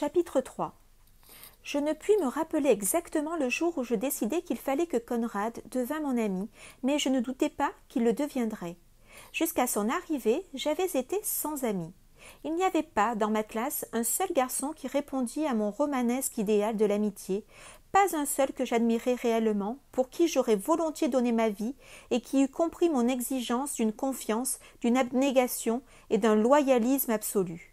Chapitre 3 Je ne puis me rappeler exactement le jour où je décidai qu'il fallait que Conrad devint mon ami, mais je ne doutais pas qu'il le deviendrait. Jusqu'à son arrivée, j'avais été sans ami. Il n'y avait pas, dans ma classe, un seul garçon qui répondît à mon romanesque idéal de l'amitié, pas un seul que j'admirais réellement, pour qui j'aurais volontiers donné ma vie, et qui eût compris mon exigence d'une confiance, d'une abnégation et d'un loyalisme absolu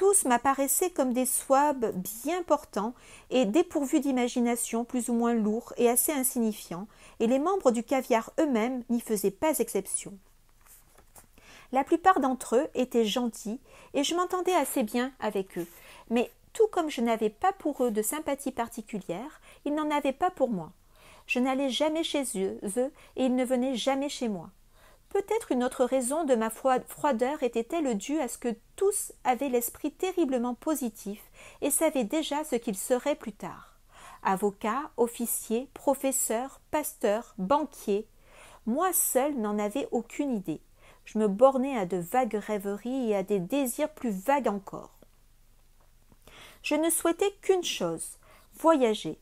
tous m'apparaissaient comme des swabs bien portants et dépourvus d'imagination plus ou moins lourds et assez insignifiants, et les membres du caviar eux-mêmes n'y faisaient pas exception. La plupart d'entre eux étaient gentils, et je m'entendais assez bien avec eux, mais tout comme je n'avais pas pour eux de sympathie particulière, ils n'en avaient pas pour moi. Je n'allais jamais chez eux, et ils ne venaient jamais chez moi. Peut-être une autre raison de ma froideur était-elle due à ce que tous avaient l'esprit terriblement positif et savaient déjà ce qu'ils seraient plus tard. Avocats, officiers, professeurs, pasteurs, banquiers. Moi seul n'en avais aucune idée. Je me bornais à de vagues rêveries et à des désirs plus vagues encore. Je ne souhaitais qu'une chose, voyager,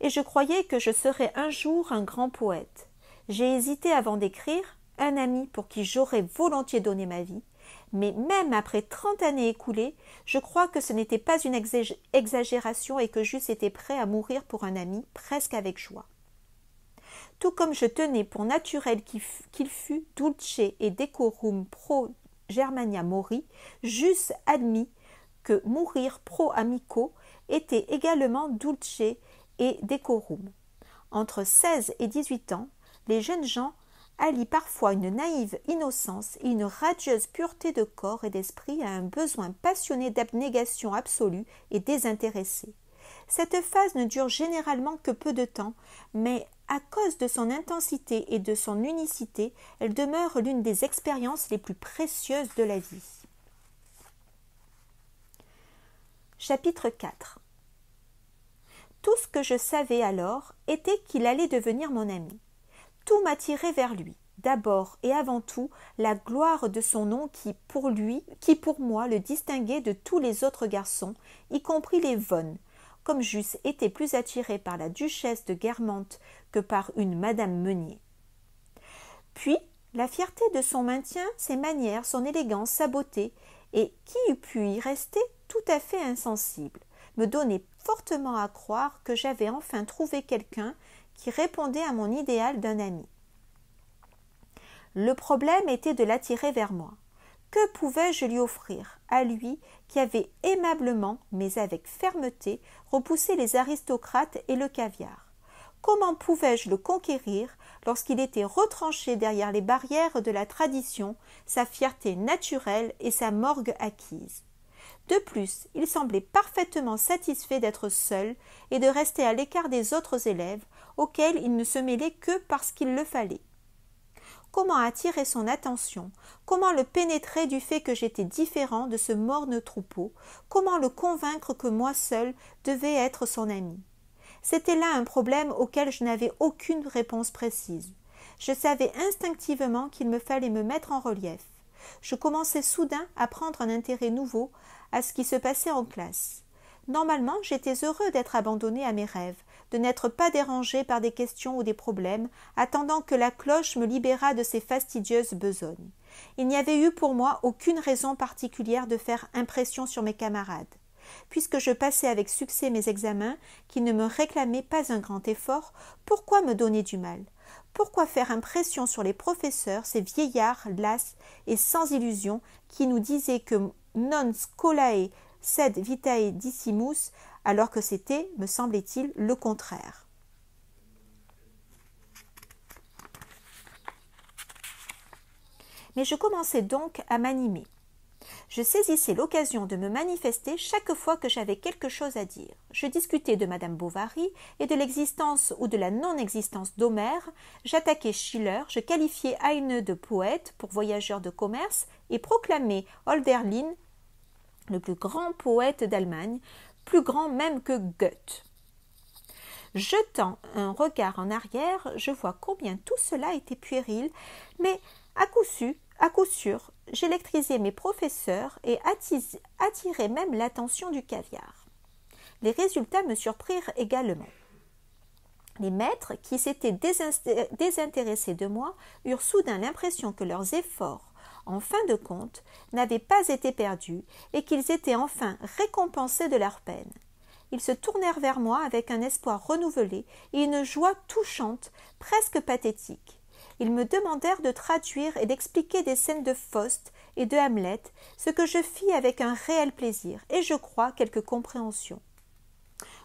et je croyais que je serais un jour un grand poète. J'ai hésité avant d'écrire, un ami pour qui j'aurais volontiers donné ma vie, mais même après trente années écoulées, je crois que ce n'était pas une exagération et que j'eusse été prêt à mourir pour un ami presque avec joie. Tout comme je tenais pour naturel qu'il fût dulce et decorum pro Germania mori, j'eusse admis que mourir pro amico était également dulce et decorum. Entre seize et dix-huit ans, les jeunes gens allie parfois une naïve innocence et une radieuse pureté de corps et d'esprit à un besoin passionné d'abnégation absolue et désintéressée. Cette phase ne dure généralement que peu de temps, mais à cause de son intensité et de son unicité, elle demeure l'une des expériences les plus précieuses de la vie. Chapitre 4 Tout ce que je savais alors était qu'il allait devenir mon ami tout m'attirait vers lui. D'abord et avant tout, la gloire de son nom qui, pour lui, qui pour moi le distinguait de tous les autres garçons, y compris les Vonnes. Comme j'eusse été plus attiré par la duchesse de Guermantes que par une Madame Meunier. Puis, la fierté de son maintien, ses manières, son élégance, sa beauté, et qui eût pu y rester tout à fait insensible, me donnait fortement à croire que j'avais enfin trouvé quelqu'un qui répondait à mon idéal d'un ami. Le problème était de l'attirer vers moi. Que pouvais-je lui offrir, à lui qui avait aimablement, mais avec fermeté, repoussé les aristocrates et le caviar Comment pouvais-je le conquérir lorsqu'il était retranché derrière les barrières de la tradition, sa fierté naturelle et sa morgue acquise de plus, il semblait parfaitement satisfait d'être seul et de rester à l'écart des autres élèves, auquel il ne se mêlait que parce qu'il le fallait. Comment attirer son attention Comment le pénétrer du fait que j'étais différent de ce morne troupeau Comment le convaincre que moi seul devais être son ami C'était là un problème auquel je n'avais aucune réponse précise. Je savais instinctivement qu'il me fallait me mettre en relief. Je commençais soudain à prendre un intérêt nouveau à ce qui se passait en classe. Normalement, j'étais heureux d'être abandonné à mes rêves, de n'être pas dérangé par des questions ou des problèmes, attendant que la cloche me libérât de ces fastidieuses besognes. Il n'y avait eu pour moi aucune raison particulière de faire impression sur mes camarades. Puisque je passais avec succès mes examens, qui ne me réclamaient pas un grand effort, pourquoi me donner du mal Pourquoi faire impression sur les professeurs, ces vieillards las et sans illusion, qui nous disaient que non scolae sed vitae dissimus alors que c'était, me semblait-il, le contraire. Mais je commençais donc à m'animer. Je saisissais l'occasion de me manifester chaque fois que j'avais quelque chose à dire. Je discutais de Madame Bovary et de l'existence ou de la non-existence d'Homère. J'attaquais Schiller, je qualifiais Heine de poète pour voyageur de commerce et proclamais Holderlin le plus grand poète d'Allemagne, plus grand même que Goethe. Jetant un regard en arrière, je vois combien tout cela était puéril, mais à coup sûr, à coup sûr, j'électrisais mes professeurs et attirais même l'attention du caviar. Les résultats me surprirent également. Les maîtres, qui s'étaient désintéressés de moi, eurent soudain l'impression que leurs efforts en fin de compte, n'avaient pas été perdus et qu'ils étaient enfin récompensés de leur peine. Ils se tournèrent vers moi avec un espoir renouvelé et une joie touchante, presque pathétique. Ils me demandèrent de traduire et d'expliquer des scènes de Faust et de Hamlet, ce que je fis avec un réel plaisir et je crois quelque compréhension.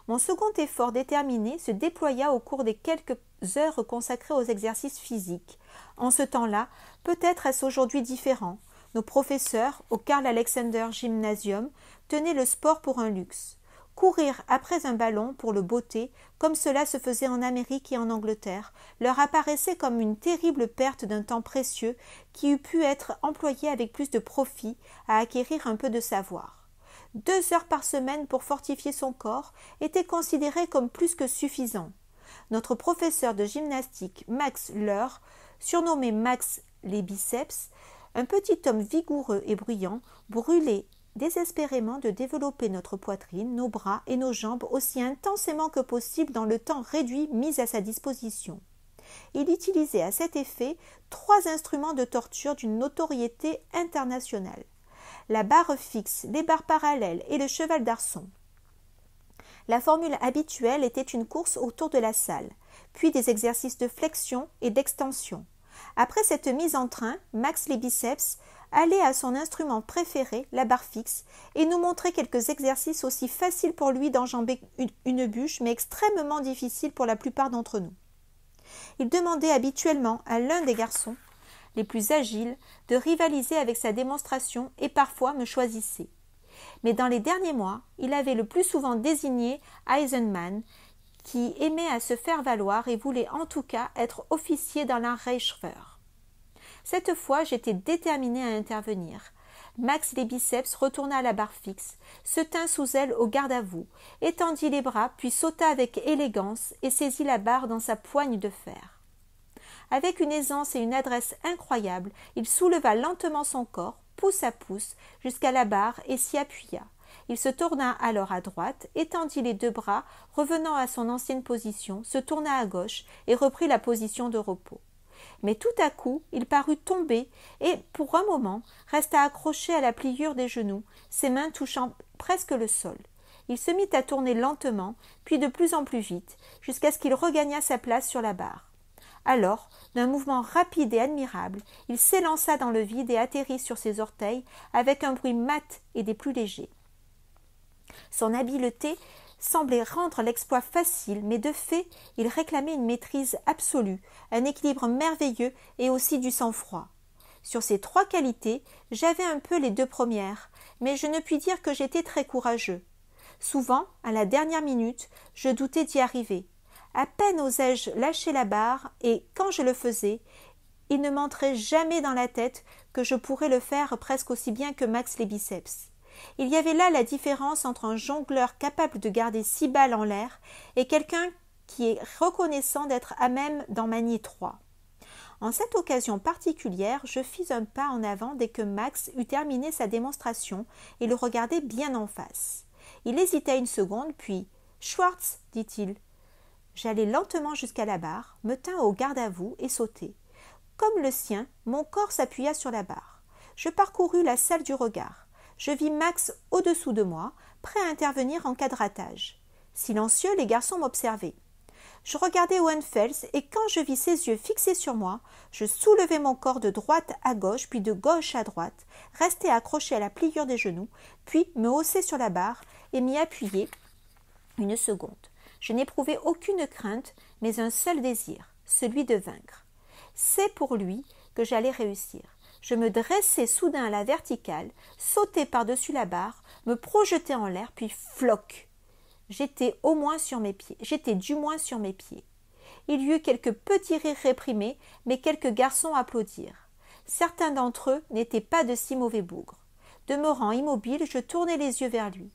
Mon second effort déterminé se déploya au cours des quelques heures consacrées aux exercices physiques. En ce temps-là, peut-être est-ce aujourd'hui différent. Nos professeurs, au Carl Alexander Gymnasium, tenaient le sport pour un luxe. Courir après un ballon pour le beauté, comme cela se faisait en Amérique et en Angleterre, leur apparaissait comme une terrible perte d'un temps précieux qui eût pu être employé avec plus de profit à acquérir un peu de savoir deux heures par semaine pour fortifier son corps était considéré comme plus que suffisant. Notre professeur de gymnastique Max Leur, surnommé Max les biceps, un petit homme vigoureux et bruyant, brûlait désespérément de développer notre poitrine, nos bras et nos jambes aussi intensément que possible dans le temps réduit mis à sa disposition. Il utilisait à cet effet trois instruments de torture d'une notoriété internationale la barre fixe, les barres parallèles et le cheval d'arçon. La formule habituelle était une course autour de la salle, puis des exercices de flexion et d'extension. Après cette mise en train, Max les biceps allait à son instrument préféré, la barre fixe, et nous montrait quelques exercices aussi faciles pour lui d'enjamber une bûche, mais extrêmement difficiles pour la plupart d'entre nous. Il demandait habituellement à l'un des garçons les plus agiles, de rivaliser avec sa démonstration et parfois me choisissait. Mais dans les derniers mois, il avait le plus souvent désigné Eisenman, qui aimait à se faire valoir et voulait en tout cas être officier dans la Reichswehr. Cette fois, j'étais déterminée à intervenir. Max les biceps retourna à la barre fixe, se tint sous elle au garde à vous, étendit les bras, puis sauta avec élégance et saisit la barre dans sa poigne de fer. Avec une aisance et une adresse incroyables, il souleva lentement son corps, pouce à pouce, jusqu'à la barre et s'y appuya. Il se tourna alors à droite, étendit les deux bras, revenant à son ancienne position, se tourna à gauche et reprit la position de repos. Mais tout à coup, il parut tomber et, pour un moment, resta accroché à la pliure des genoux, ses mains touchant presque le sol. Il se mit à tourner lentement, puis de plus en plus vite, jusqu'à ce qu'il regagnât sa place sur la barre. Alors, d'un mouvement rapide et admirable, il s'élança dans le vide et atterrit sur ses orteils avec un bruit mat et des plus légers. Son habileté semblait rendre l'exploit facile, mais de fait, il réclamait une maîtrise absolue, un équilibre merveilleux et aussi du sang-froid. Sur ces trois qualités, j'avais un peu les deux premières, mais je ne puis dire que j'étais très courageux. Souvent, à la dernière minute, je doutais d'y arriver, à peine osais-je lâcher la barre, et quand je le faisais, il ne m'entrait jamais dans la tête que je pourrais le faire presque aussi bien que Max les biceps. Il y avait là la différence entre un jongleur capable de garder six balles en l'air et quelqu'un qui est reconnaissant d'être à même d'en manier trois. En cette occasion particulière, je fis un pas en avant dès que Max eut terminé sa démonstration et le regardait bien en face. Il hésita une seconde, puis Schwartz, dit-il, J'allai lentement jusqu'à la barre, me tins au garde-à-vous et sautai. Comme le sien, mon corps s'appuya sur la barre. Je parcourus la salle du regard. Je vis Max au-dessous de moi, prêt à intervenir en cadratage. Silencieux, les garçons m'observaient. Je regardais Hohenfels et quand je vis ses yeux fixés sur moi, je soulevai mon corps de droite à gauche, puis de gauche à droite, restai accroché à la pliure des genoux, puis me haussai sur la barre et m'y appuyai une seconde. Je n'éprouvais aucune crainte, mais un seul désir, celui de vaincre. C'est pour lui que j'allais réussir. Je me dressais soudain à la verticale, sautais par-dessus la barre, me projetais en l'air, puis floc. J'étais au moins sur mes pieds. J'étais du moins sur mes pieds. Il y eut quelques petits rires réprimés, mais quelques garçons applaudirent. Certains d'entre eux n'étaient pas de si mauvais bougres. Demeurant immobile, je tournai les yeux vers lui.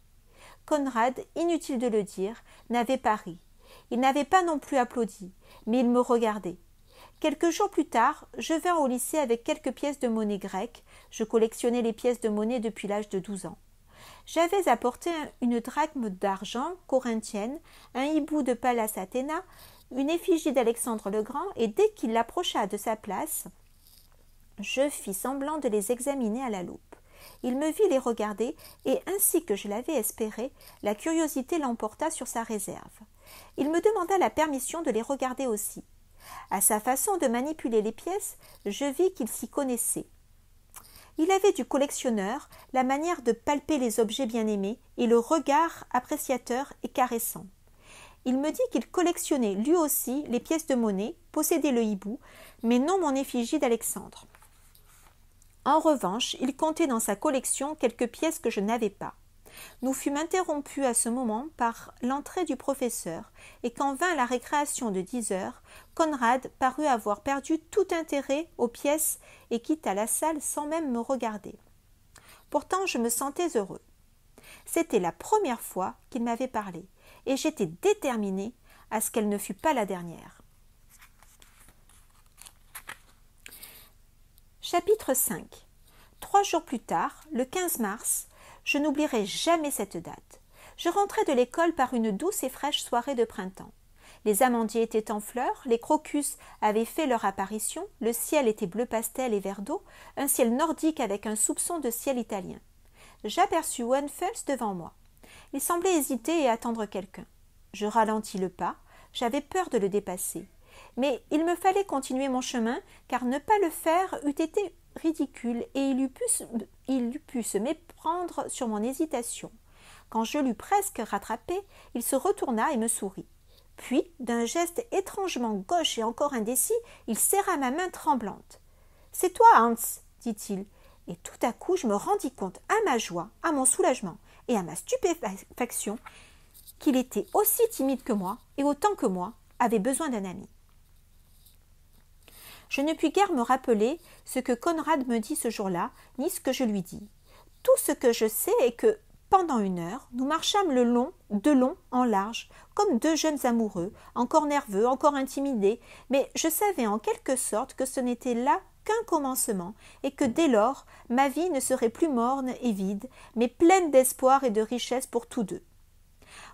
Conrad, inutile de le dire, n'avait pas ri. Il n'avait pas non plus applaudi, mais il me regardait. Quelques jours plus tard, je vins au lycée avec quelques pièces de monnaie grecque. Je collectionnais les pièces de monnaie depuis l'âge de douze ans. J'avais apporté une drachme d'argent corinthienne, un hibou de Pallas Athéna, une effigie d'Alexandre le Grand, et dès qu'il l'approcha de sa place, je fis semblant de les examiner à la loupe il me vit les regarder, et ainsi que je l'avais espéré, la curiosité l'emporta sur sa réserve. Il me demanda la permission de les regarder aussi. À sa façon de manipuler les pièces, je vis qu'il s'y connaissait. Il avait du collectionneur la manière de palper les objets bien-aimés et le regard appréciateur et caressant. Il me dit qu'il collectionnait lui aussi les pièces de monnaie, possédait le hibou, mais non mon effigie d'Alexandre. En revanche, il comptait dans sa collection quelques pièces que je n'avais pas. Nous fûmes interrompus à ce moment par l'entrée du professeur, et quand vint la récréation de dix heures, Conrad parut avoir perdu tout intérêt aux pièces et quitta la salle sans même me regarder. Pourtant, je me sentais heureux. C'était la première fois qu'il m'avait parlé, et j'étais déterminée à ce qu'elle ne fût pas la dernière. Chapitre 5 Trois jours plus tard, le 15 mars, je n'oublierai jamais cette date. Je rentrais de l'école par une douce et fraîche soirée de printemps. Les amandiers étaient en fleurs, les crocus avaient fait leur apparition, le ciel était bleu pastel et vert d'eau, un ciel nordique avec un soupçon de ciel italien. J'aperçus Wenfels devant moi. Il semblait hésiter et attendre quelqu'un. Je ralentis le pas, j'avais peur de le dépasser mais il me fallait continuer mon chemin, car ne pas le faire eût été ridicule, et il eût pu, il eût pu se méprendre sur mon hésitation. Quand je l'eus presque rattrapé, il se retourna et me sourit. Puis, d'un geste étrangement gauche et encore indécis, il serra ma main tremblante. C'est toi, Hans, dit-il. Et tout à coup, je me rendis compte, à ma joie, à mon soulagement et à ma stupéfaction, qu'il était aussi timide que moi et autant que moi avait besoin d'un ami. Je ne puis guère me rappeler ce que Conrad me dit ce jour-là, ni ce que je lui dis. Tout ce que je sais est que, pendant une heure, nous marchâmes le long, de long en large, comme deux jeunes amoureux, encore nerveux, encore intimidés, mais je savais en quelque sorte que ce n'était là qu'un commencement, et que dès lors ma vie ne serait plus morne et vide, mais pleine d'espoir et de richesse pour tous deux.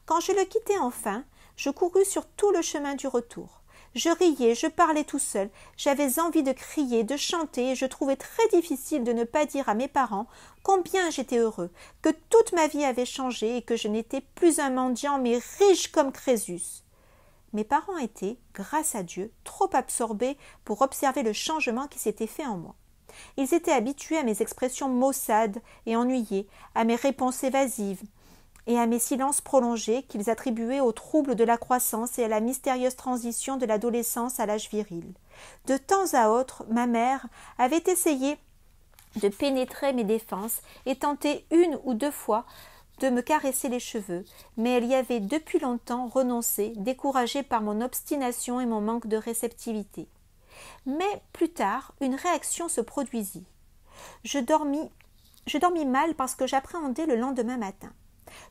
Quand je le quittai enfin, je courus sur tout le chemin du retour. Je riais, je parlais tout seul, j'avais envie de crier, de chanter, et je trouvais très difficile de ne pas dire à mes parents combien j'étais heureux, que toute ma vie avait changé et que je n'étais plus un mendiant mais riche comme Crésus. Mes parents étaient, grâce à Dieu, trop absorbés pour observer le changement qui s'était fait en moi. Ils étaient habitués à mes expressions maussades et ennuyées, à mes réponses évasives, et à mes silences prolongés qu'ils attribuaient aux troubles de la croissance et à la mystérieuse transition de l'adolescence à l'âge viril. De temps à autre, ma mère avait essayé de pénétrer mes défenses et tenté une ou deux fois de me caresser les cheveux, mais elle y avait depuis longtemps renoncé, découragée par mon obstination et mon manque de réceptivité. Mais plus tard, une réaction se produisit. Je dormis, je dormis mal parce que j'appréhendais le lendemain matin.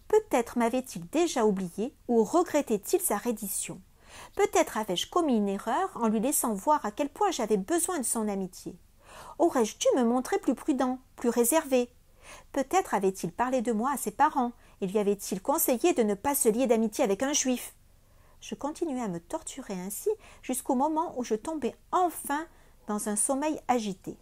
Peut-être m'avait-il déjà oublié ou regrettait-il sa reddition. Peut-être avais-je commis une erreur en lui laissant voir à quel point j'avais besoin de son amitié. Aurais-je dû me montrer plus prudent, plus réservé Peut-être avait-il parlé de moi à ses parents et lui avait-il conseillé de ne pas se lier d'amitié avec un juif. Je continuai à me torturer ainsi jusqu'au moment où je tombai enfin dans un sommeil agité.